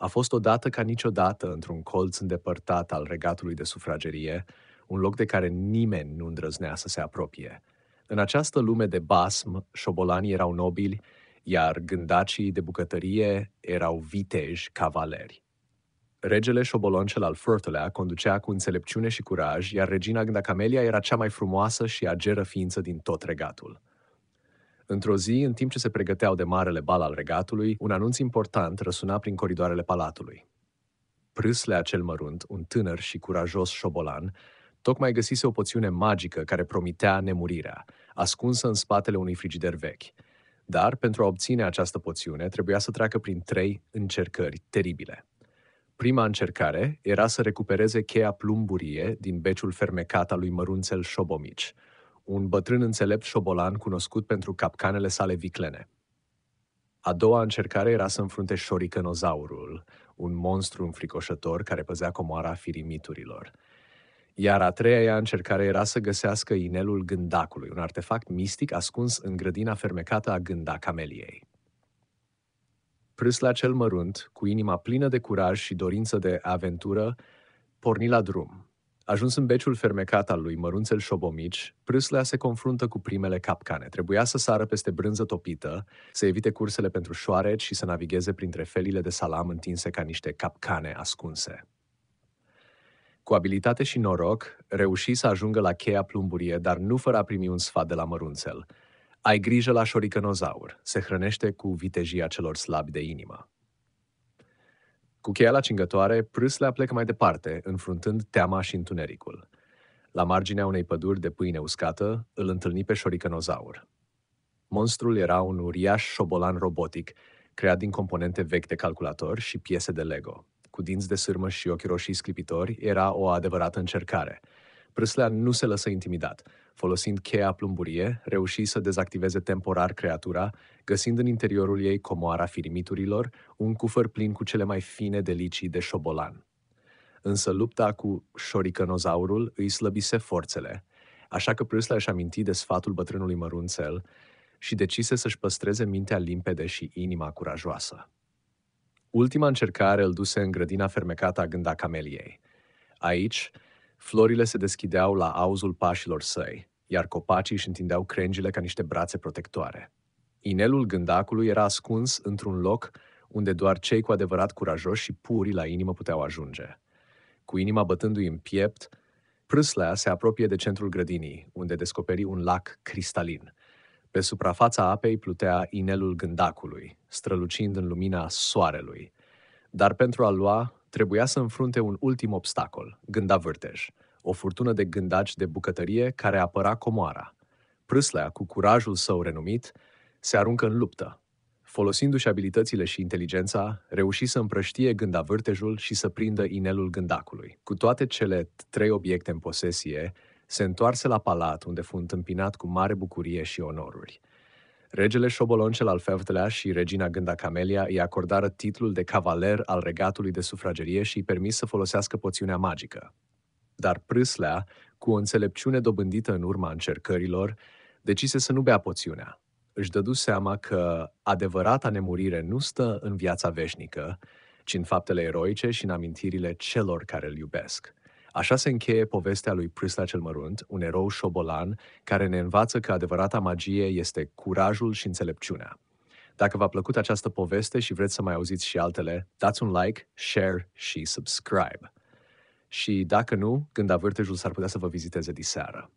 A fost odată ca niciodată într-un colț îndepărtat al regatului de sufragerie, un loc de care nimeni nu îndrăznea să se apropie. În această lume de basm, șobolanii erau nobili, iar gândacii de bucătărie erau viteji cavaleri. Regele șobolon cel al Furtulea conducea cu înțelepciune și curaj, iar regina Gândacamelia era cea mai frumoasă și ageră ființă din tot regatul. Într-o zi, în timp ce se pregăteau de marele bal al regatului, un anunț important răsuna prin coridoarele palatului. Prâsle acel mărunt, un tânăr și curajos șobolan, tocmai găsise o poțiune magică care promitea nemurirea, ascunsă în spatele unui frigider vechi. Dar, pentru a obține această poțiune, trebuia să treacă prin trei încercări teribile. Prima încercare era să recupereze cheia plumburie din beciul fermecat al lui Mărunțel Șobomici – un bătrân înțelept șobolan cunoscut pentru capcanele sale viclene. A doua încercare era să înfrunte șoricănozaurul, un monstru înfricoșător care păzea comoara firimiturilor. Iar a treia încercare era să găsească inelul gândacului, un artefact mistic ascuns în grădina fermecată a gânda cameliei. la cel mărunt, cu inima plină de curaj și dorință de aventură, porni la drum, Ajuns în beciul fermecat al lui Mărunțel Șobomici, prâslea se confruntă cu primele capcane. Trebuia să sară peste brânză topită, să evite cursele pentru șoareci și să navigheze printre felile de salam întinse ca niște capcane ascunse. Cu abilitate și noroc, reuși să ajungă la cheia plumburie, dar nu fără a primi un sfat de la Mărunțel. Ai grijă la șoricănozaur, se hrănește cu vitejia celor slabi de inimă. Cu cheia la cingătoare, prâslea plecă mai departe, înfruntând teama și întunericul. La marginea unei păduri de pâine uscată, îl întâlni pe șoricănozaur. Monstrul era un uriaș șobolan robotic, creat din componente vechi de calculator și piese de Lego. Cu dinți de sârmă și ochi roșii sclipitori, era o adevărată încercare – Prâslea nu se lăsă intimidat. Folosind cheia plumburie, reuși să dezactiveze temporar creatura, găsind în interiorul ei comoara firimiturilor, un cufăr plin cu cele mai fine delicii de șobolan. Însă lupta cu șoricănozaurul îi slăbise forțele, așa că Prâslea își aminti de sfatul bătrânului mărunțel și decise să-și păstreze mintea limpede și inima curajoasă. Ultima încercare îl duse în grădina fermecată a gânda cameliei. Aici, Florile se deschideau la auzul pașilor săi, iar copacii își întindeau crengile ca niște brațe protectoare. Inelul gândacului era ascuns într-un loc unde doar cei cu adevărat curajoși și puri la inimă puteau ajunge. Cu inima bătându-i în piept, prâslea se apropie de centrul grădinii, unde descoperi un lac cristalin. Pe suprafața apei plutea inelul gândacului, strălucind în lumina soarelui. Dar pentru a lua Trebuia să înfrunte un ultim obstacol, gânda vârtej, o furtună de gândaci de bucătărie care apăra comoara. Prâslea, cu curajul său renumit, se aruncă în luptă. Folosindu-și abilitățile și inteligența, reuși să împrăștie gânda vârtejul și să prindă inelul gândacului. Cu toate cele trei obiecte în posesie, se întoarse la palat, unde fu întâmpinat cu mare bucurie și onoruri. Regele Șobolon cel al v și regina Gânda Camelia îi acordară titlul de cavaler al regatului de sufragerie și îi permis să folosească poțiunea magică. Dar Prâslea, cu o înțelepciune dobândită în urma încercărilor, decise să nu bea poțiunea. Își dădu seama că adevărata nemurire nu stă în viața veșnică, ci în faptele eroice și în amintirile celor care îl iubesc – Așa se încheie povestea lui Prisla cel Mărunt, un erou șobolan care ne învață că adevărata magie este curajul și înțelepciunea. Dacă v-a plăcut această poveste și vreți să mai auziți și altele, dați un like, share și subscribe. Și dacă nu, avârtejul s-ar putea să vă viziteze diseară.